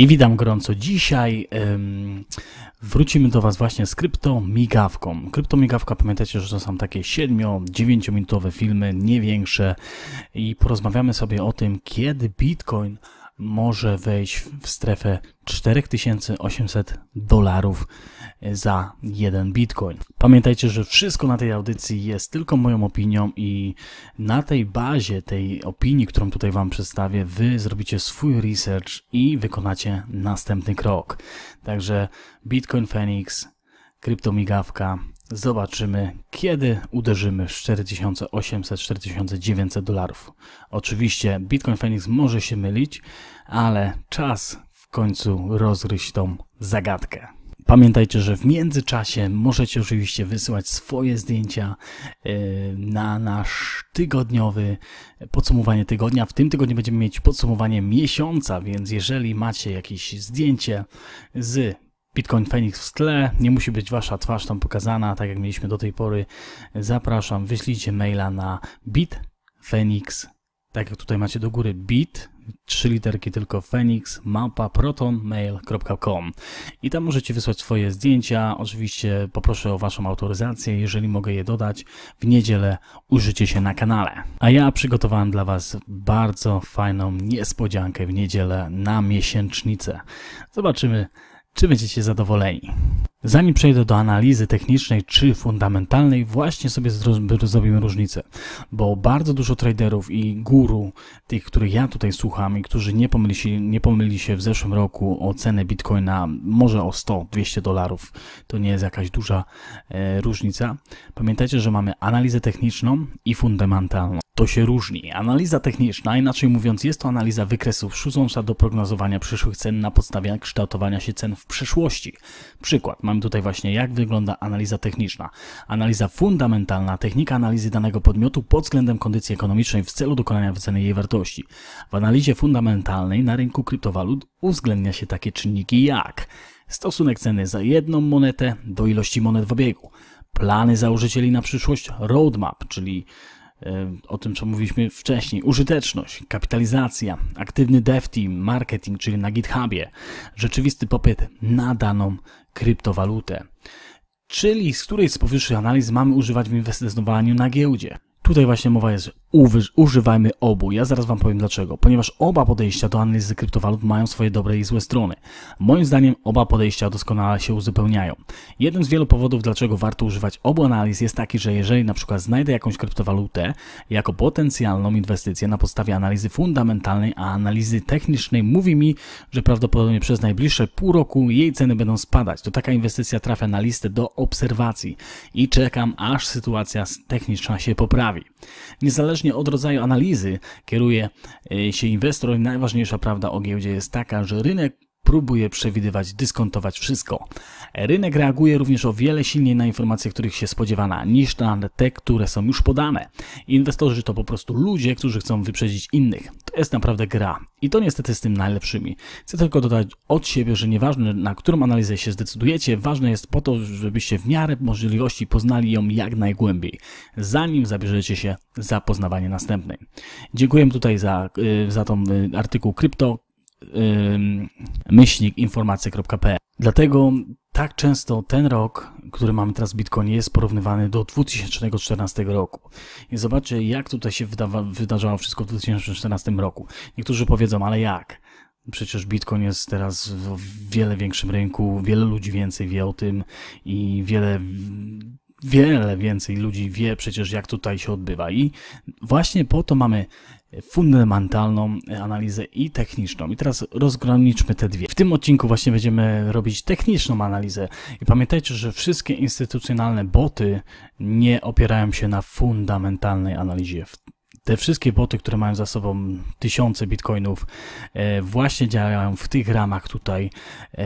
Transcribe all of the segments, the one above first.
I witam gorąco. Dzisiaj ym, wrócimy do Was właśnie z kryptomigawką. Kryptomigawka, pamiętajcie, że to są takie 7-9 minutowe filmy, nie większe i porozmawiamy sobie o tym, kiedy Bitcoin może wejść w strefę 4800 dolarów za jeden bitcoin. Pamiętajcie, że wszystko na tej audycji jest tylko moją opinią i na tej bazie tej opinii, którą tutaj Wam przedstawię, Wy zrobicie swój research i wykonacie następny krok. Także Bitcoin Phoenix, kryptomigawka, Zobaczymy, kiedy uderzymy w 4800-4900 dolarów. Oczywiście Bitcoin Phoenix może się mylić, ale czas w końcu rozgryźć tą zagadkę. Pamiętajcie, że w międzyczasie możecie oczywiście wysyłać swoje zdjęcia e, na nasz tygodniowy podsumowanie tygodnia. W tym tygodniu będziemy mieć podsumowanie miesiąca, więc jeżeli macie jakieś zdjęcie z Bitcoin Phoenix w tle, nie musi być wasza twarz tam pokazana, tak jak mieliśmy do tej pory. Zapraszam, wyślijcie maila na bitphoenix, tak jak tutaj macie do góry bit, trzy literki tylko Phoenix, mapa protonmail.com i tam możecie wysłać swoje zdjęcia. Oczywiście poproszę o Waszą autoryzację, jeżeli mogę je dodać. W niedzielę użycie się na kanale. A ja przygotowałem dla Was bardzo fajną niespodziankę w niedzielę na miesięcznicę. Zobaczymy, czy będziecie zadowoleni. Zanim przejdę do analizy technicznej czy fundamentalnej, właśnie sobie zrobimy różnicę, bo bardzo dużo traderów i guru, tych, których ja tutaj słucham i którzy nie pomyli się, nie pomyli się w zeszłym roku o cenę bitcoina może o 100-200 dolarów, to nie jest jakaś duża e, różnica. Pamiętajcie, że mamy analizę techniczną i fundamentalną to się różni. Analiza techniczna, inaczej mówiąc, jest to analiza wykresów służąca do prognozowania przyszłych cen na podstawie kształtowania się cen w przeszłości. Przykład, mamy tutaj właśnie jak wygląda analiza techniczna. Analiza fundamentalna, technika analizy danego podmiotu pod względem kondycji ekonomicznej w celu dokonania wyceny jej wartości. W analizie fundamentalnej na rynku kryptowalut uwzględnia się takie czynniki jak stosunek ceny za jedną monetę do ilości monet w obiegu, plany założycieli na przyszłość, roadmap, czyli o tym, co mówiliśmy wcześniej, użyteczność, kapitalizacja, aktywny dev team, marketing, czyli na GitHubie, rzeczywisty popyt na daną kryptowalutę. Czyli z której z powyższych analiz mamy używać w inwestowaniu na giełdzie. Tutaj właśnie mowa jest Uwyż, używajmy obu. Ja zaraz Wam powiem dlaczego. Ponieważ oba podejścia do analizy kryptowalut mają swoje dobre i złe strony. Moim zdaniem oba podejścia doskonale się uzupełniają. Jeden z wielu powodów, dlaczego warto używać obu analiz jest taki, że jeżeli na przykład znajdę jakąś kryptowalutę jako potencjalną inwestycję na podstawie analizy fundamentalnej, a analizy technicznej mówi mi, że prawdopodobnie przez najbliższe pół roku jej ceny będą spadać, to taka inwestycja trafia na listę do obserwacji i czekam aż sytuacja techniczna się poprawi. Niezależnie niezależnie od rodzaju analizy kieruje e, się inwestor, najważniejsza prawda o giełdzie jest taka, że rynek próbuje przewidywać, dyskontować wszystko. Rynek reaguje również o wiele silniej na informacje, których się spodziewana, niż na te, które są już podane. Inwestorzy to po prostu ludzie, którzy chcą wyprzedzić innych. To jest naprawdę gra. I to niestety z tym najlepszymi. Chcę tylko dodać od siebie, że nieważne na którą analizę się zdecydujecie, ważne jest po to, żebyście w miarę możliwości poznali ją jak najgłębiej, zanim zabierzecie się za poznawanie następnej. Dziękuję tutaj za, y, za tą y, artykuł krypto myślnik informacje.pl. Dlatego tak często ten rok, który mamy teraz w Bitcoinie, jest porównywany do 2014 roku. I zobaczcie, jak tutaj się wydawa, wydarzało wszystko w 2014 roku. Niektórzy powiedzą, ale jak? Przecież Bitcoin jest teraz w wiele większym rynku, wiele ludzi więcej wie o tym i wiele, wiele więcej ludzi wie przecież, jak tutaj się odbywa. I właśnie po to mamy fundamentalną analizę i techniczną. I teraz rozgraniczmy te dwie. W tym odcinku właśnie będziemy robić techniczną analizę i pamiętajcie, że wszystkie instytucjonalne boty nie opierają się na fundamentalnej analizie. Te wszystkie boty, które mają za sobą tysiące bitcoinów, e, właśnie działają w tych ramach tutaj e,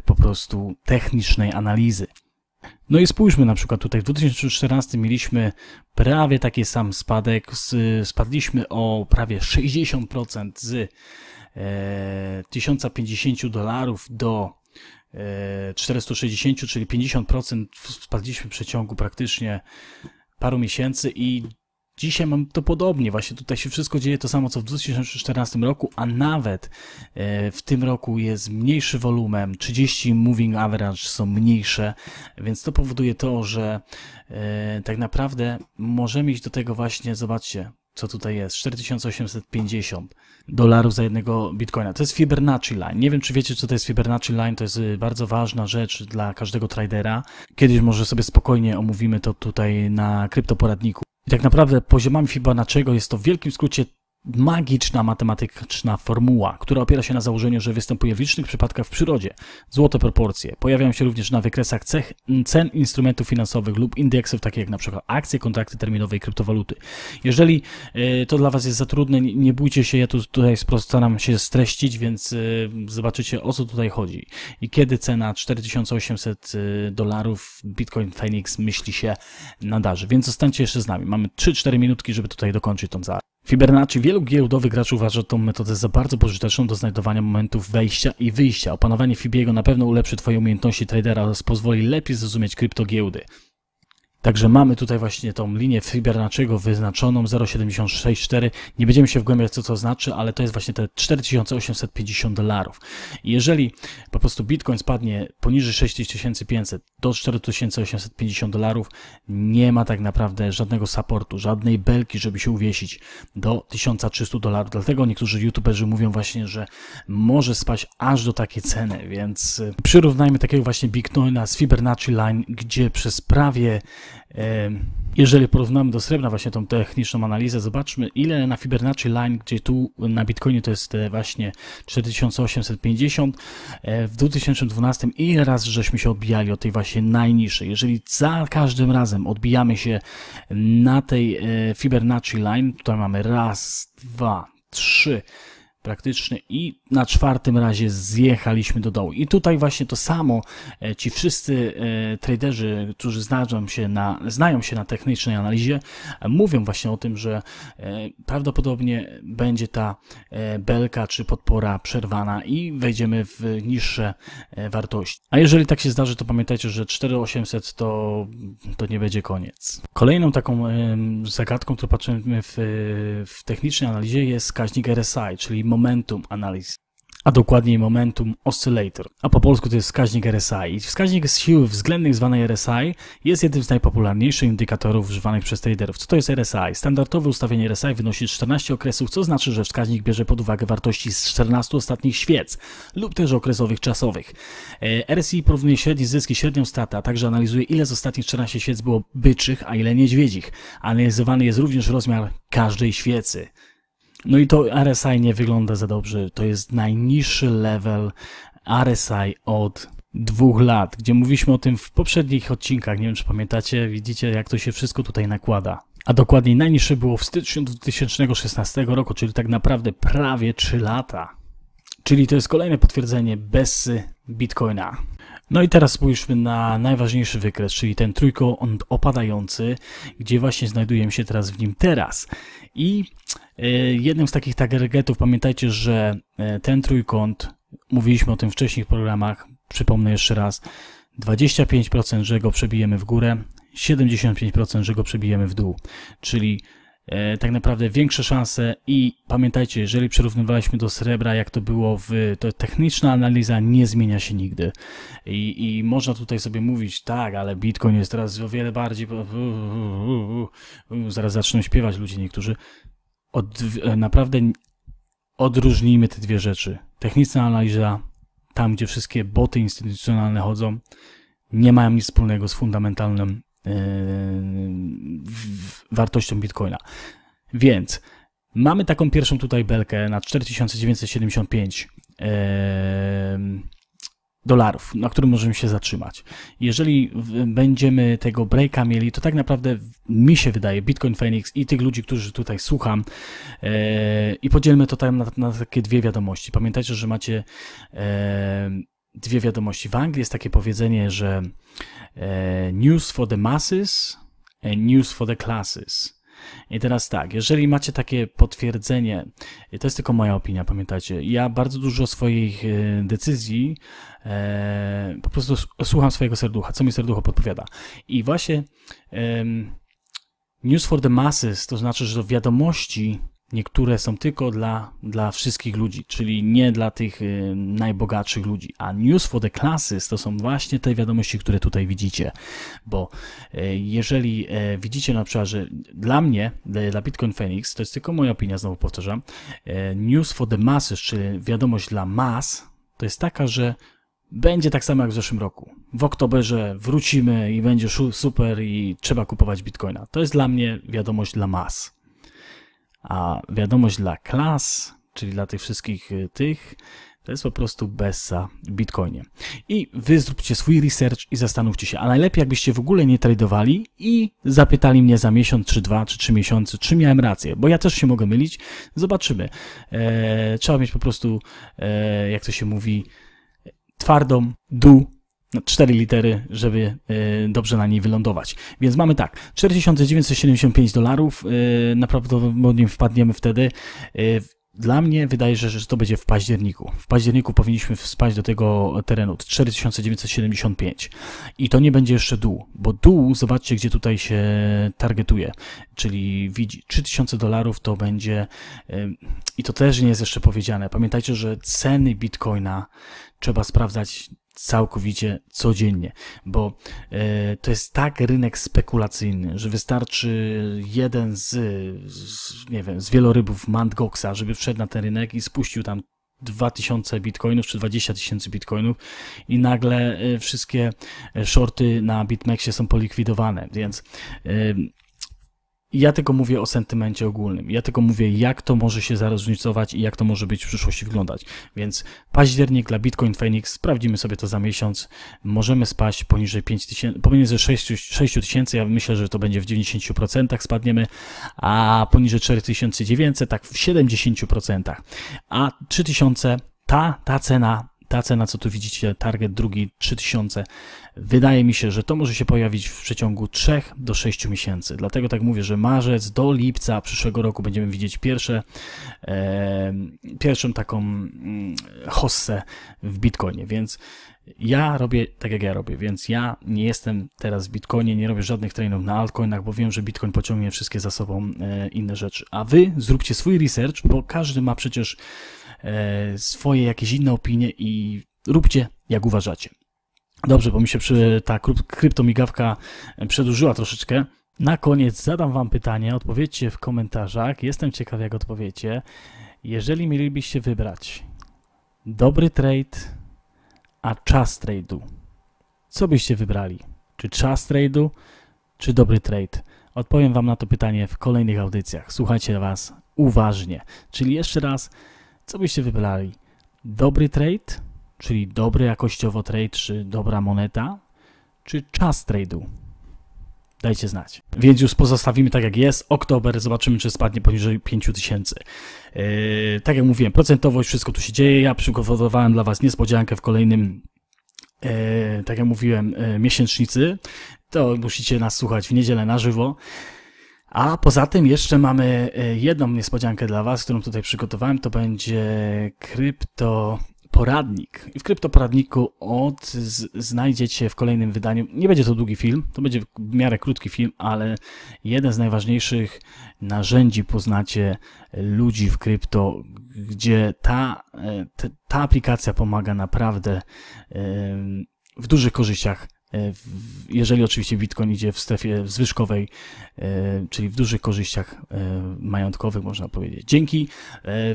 po prostu technicznej analizy. No i spójrzmy na przykład tutaj, w 2014 mieliśmy prawie taki sam spadek, spadliśmy o prawie 60% z 1050 e, dolarów do 460, e, czyli 50% spadliśmy w przeciągu praktycznie paru miesięcy i Dzisiaj mam to podobnie, właśnie tutaj się wszystko dzieje to samo co w 2014 roku, a nawet e, w tym roku jest mniejszy wolumen, 30 moving average są mniejsze, więc to powoduje to, że e, tak naprawdę możemy iść do tego właśnie, zobaczcie, co tutaj jest, 4850 dolarów za jednego bitcoina. To jest Fibonacci Line. Nie wiem, czy wiecie, co to jest Fibonacci Line. To jest y, bardzo ważna rzecz dla każdego tradera. Kiedyś może sobie spokojnie omówimy to tutaj na kryptoporadniku. I tak naprawdę poziomami Fibonacciego jest to w wielkim skrócie magiczna matematyczna formuła, która opiera się na założeniu, że występuje w licznych przypadkach w przyrodzie. Złote proporcje pojawiają się również na wykresach cech, cen instrumentów finansowych lub indeksów, takich jak np. akcje, kontrakty terminowe i kryptowaluty. Jeżeli e, to dla Was jest za trudne, nie bójcie się, ja tu tutaj staram się streścić, więc e, zobaczycie o co tutaj chodzi. I kiedy cena 4800 e, dolarów Bitcoin Phoenix myśli się nadarzy. Więc zostańcie jeszcze z nami. Mamy 3-4 minutki, żeby tutaj dokończyć tą zarę. Fibernacci wielu giełdowych graczy uważa tą metodę za bardzo pożyteczną do znajdowania momentów wejścia i wyjścia. Opanowanie Fibiego na pewno ulepszy Twoje umiejętności tradera oraz pozwoli lepiej zrozumieć kryptogiełdy. Także mamy tutaj właśnie tą linię fibonacciego wyznaczoną 0,764. Nie będziemy się wgłębiać, co to znaczy, ale to jest właśnie te 4850 dolarów. Jeżeli po prostu Bitcoin spadnie poniżej 6500 do 4850 dolarów, nie ma tak naprawdę żadnego supportu, żadnej belki, żeby się uwiesić do 1300 dolarów. Dlatego niektórzy youtuberzy mówią właśnie, że może spaść aż do takiej ceny, więc y, przyrównajmy takiego właśnie Bitcoina z Fibonacci Line, gdzie przez prawie jeżeli porównamy do srebrna właśnie tą techniczną analizę, zobaczmy ile na Fibonacci Line, gdzie tu na Bitcoinie to jest e, właśnie 4850 e, w 2012 ile razy żeśmy się odbijali od tej właśnie najniższej. Jeżeli za każdym razem odbijamy się na tej e, Fibonacci Line, tutaj mamy raz, dwa, trzy, praktyczny i na czwartym razie zjechaliśmy do dołu. I tutaj właśnie to samo, e, ci wszyscy e, traderzy, którzy znają się na, znają się na technicznej analizie, e, mówią właśnie o tym, że prawdopodobnie będzie ta belka czy podpora przerwana i wejdziemy w niższe wartości. A jeżeli tak się zdarzy, to pamiętajcie, że 4800 to, to nie będzie koniec. Kolejną taką zagadką, którą patrzymy w, w technicznej analizie jest wskaźnik RSI, czyli Momentum Analysis a dokładniej Momentum Oscillator, a po polsku to jest wskaźnik RSI. Wskaźnik siły względnych zwanej RSI jest jednym z najpopularniejszych indykatorów używanych przez traderów. Co to jest RSI? Standardowe ustawienie RSI wynosi 14 okresów, co znaczy, że wskaźnik bierze pod uwagę wartości z 14 ostatnich świec lub też okresowych czasowych. E, RSI porównuje średni zyski średnią stratę, a także analizuje ile z ostatnich 14 świec było byczych, a ile niedźwiedzich. Analizowany jest również rozmiar każdej świecy. No i to RSI nie wygląda za dobrze. To jest najniższy level RSI od dwóch lat, gdzie mówiliśmy o tym w poprzednich odcinkach. Nie wiem, czy pamiętacie, widzicie, jak to się wszystko tutaj nakłada. A dokładniej najniższe było w styczniu 2016 roku, czyli tak naprawdę prawie 3 lata. Czyli to jest kolejne potwierdzenie bez Bitcoina. No i teraz spójrzmy na najważniejszy wykres, czyli ten trójkąt opadający, gdzie właśnie znajdujemy się teraz w nim teraz. I E, jednym z takich targetów, pamiętajcie, że e, ten trójkąt, mówiliśmy o tym w wcześniejszych programach, przypomnę jeszcze raz, 25%, że go przebijemy w górę, 75%, że go przebijemy w dół, czyli e, tak naprawdę większe szanse i pamiętajcie, jeżeli przyrównywaliśmy do srebra, jak to było w, to techniczna analiza nie zmienia się nigdy I, i można tutaj sobie mówić, tak, ale Bitcoin jest teraz o wiele bardziej, zaraz zaczną śpiewać ludzie niektórzy, od, naprawdę odróżnijmy te dwie rzeczy. Techniczna analiza, tam gdzie wszystkie boty instytucjonalne chodzą, nie mają nic wspólnego z fundamentalną yy, e, wartością bitcoina. Więc mamy taką pierwszą tutaj belkę na 4975. Yy, dolarów, na którym możemy się zatrzymać. Jeżeli będziemy tego breaka mieli, to tak naprawdę mi się wydaje, Bitcoin Phoenix i tych ludzi, którzy tutaj słucham yy, i podzielmy to tam na, na, takie dwie wiadomości. Pamiętajcie, że macie yy, dwie wiadomości. W Anglii jest takie powiedzenie, że yy, news for the masses and news for the classes. I teraz tak, jeżeli macie takie potwierdzenie, to jest tylko moja opinia, pamiętajcie, ja bardzo dużo swoich e, decyzji e, po prostu słucham swojego serducha, co mi serducho podpowiada. I właśnie e, News for the Masses, to znaczy, że wiadomości Niektóre są tylko dla, dla wszystkich ludzi, czyli nie dla tych y, najbogatszych ludzi. A News for the Classes to są właśnie te wiadomości, które tutaj widzicie. Bo y, jeżeli y, widzicie na przykład, że dla mnie, dla Bitcoin Phoenix, to jest tylko moja opinia, znowu powtarzam, News for the Masses, czyli wiadomość dla mas, to jest taka, że będzie tak samo jak w zeszłym roku. W oktoberze wrócimy i będzie super i trzeba kupować bitcoina. To jest dla mnie wiadomość dla mas. A wiadomość dla klas, czyli dla tych wszystkich y, tych, to jest po prostu besa w Bitcoinie. I wy zróbcie swój research i zastanówcie się, a najlepiej jakbyście w ogóle nie tradowali i zapytali mnie za miesiąc, czy dwa, czy trzy miesiące, czy miałem rację, bo ja też się mogę mylić. Zobaczymy. Eee, trzeba mieć po prostu, eee, jak to się mówi, twardą dół 4 no, litery, żeby e, dobrze na niej wylądować. Więc mamy tak, 4975 dolarów, e, najprawdopodobniej wpadniemy wtedy. E, dla mnie wydaje się, że to będzie w październiku. W październiku powinniśmy wspaść do tego terenu 4975. I to nie będzie jeszcze dół, bo dół, zobaczcie, gdzie tutaj się targetuje. Czyli widzi 3000 dolarów to będzie, i to też nie jest jeszcze powiedziane. Pamiętajcie, że ceny bitcoina trzeba sprawdzać całkowicie codziennie, bo e, to jest tak rynek spekulacyjny, że wystarczy jeden z, z nie wiem, z wielorybów Mandgoxa, żeby wszedł na ten rynek i spuścił tam 2000 bitcoinów czy 20 tysięcy bitcoinów i nagle e, wszystkie e, shorty na BitMEXie są polikwidowane, więc ja tylko mówię o sentymencie ogólnym. Ja tylko mówię, jak to może się zaróżnicować i jak to może być w przyszłości wyglądać. Więc październik dla Bitcoin Phoenix, sprawdzimy sobie to za miesiąc. Możemy spaść poniżej 5 tysięcy, pomiędzy 6, 6 tysięcy, ja myślę, że to będzie w 90% spadniemy, a poniżej 4900, tak w 70%. A 3000, ta, ta cena ta cena, co tu widzicie, target drugi 3000. Wydaje mi się, że to może się pojawić w przeciągu 3 do 6 miesięcy. Dlatego tak mówię, że marzec do lipca przyszłego roku będziemy widzieć pierwsze, e, pierwszą taką mm, hossę w Bitcoinie, więc ja robię tak, jak ja robię, więc ja nie jestem teraz w Bitcoinie, nie robię żadnych trainów na altcoinach, bo wiem, że Bitcoin pociągnie wszystkie za sobą e, inne rzeczy. A wy zróbcie swój research, bo każdy ma przecież E, swoje jakieś inne opinie i róbcie jak uważacie. Dobrze, bo mi się przy, ta kryptomigawka przedłużyła troszeczkę. Na koniec zadam Wam pytanie, odpowiedzcie w komentarzach. Jestem ciekaw, jak odpowiecie. Jeżeli mielibyście wybrać dobry trade, a czas trade'u, co byście wybrali? Czy czas trade'u, czy dobry trade? Odpowiem Wam na to pytanie w kolejnych audycjach. Słuchajcie Was uważnie. Czyli jeszcze raz, co byście wybrali? Dobry trade, czyli dobry jakościowo trade, czy dobra moneta, czy czas trade'u? Dajcie znać. Więc już pozostawimy tak jak jest. Oktober, zobaczymy czy spadnie poniżej 5000. Yy, tak jak mówiłem, procentowość, wszystko tu się dzieje. Ja przygotowałem dla Was niespodziankę w kolejnym yy, tak jak mówiłem, yy, miesięcznicy, to musicie nas słuchać w niedzielę na żywo. A poza tym jeszcze mamy e, jedną niespodziankę dla Was, którą tutaj przygotowałem. To będzie krypto poradnik. I w kryptoporadniku od znajdziecie w kolejnym wydaniu. Nie będzie to długi film, to będzie w miarę krótki film, ale jeden z najważniejszych narzędzi poznacie ludzi w krypto, gdzie ta, e, ta aplikacja pomaga naprawdę w dużych korzyściach E, jeżeli oczywiście Bitcoin idzie w strefie zwyżkowej, e, czyli w dużych korzyściach e, majątkowych, można powiedzieć. Dzięki.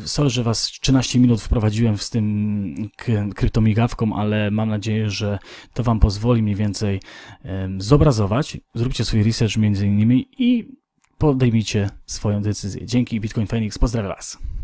Sorry, że Was 13 minut wprowadziłem z tym kryptomigawką, ale mam nadzieję, że to Wam pozwoli mniej więcej zobrazować. Zróbcie swój research między innymi i podejmijcie swoją decyzję. Dzięki Bitcoin Phoenix, pozdrawiam Was.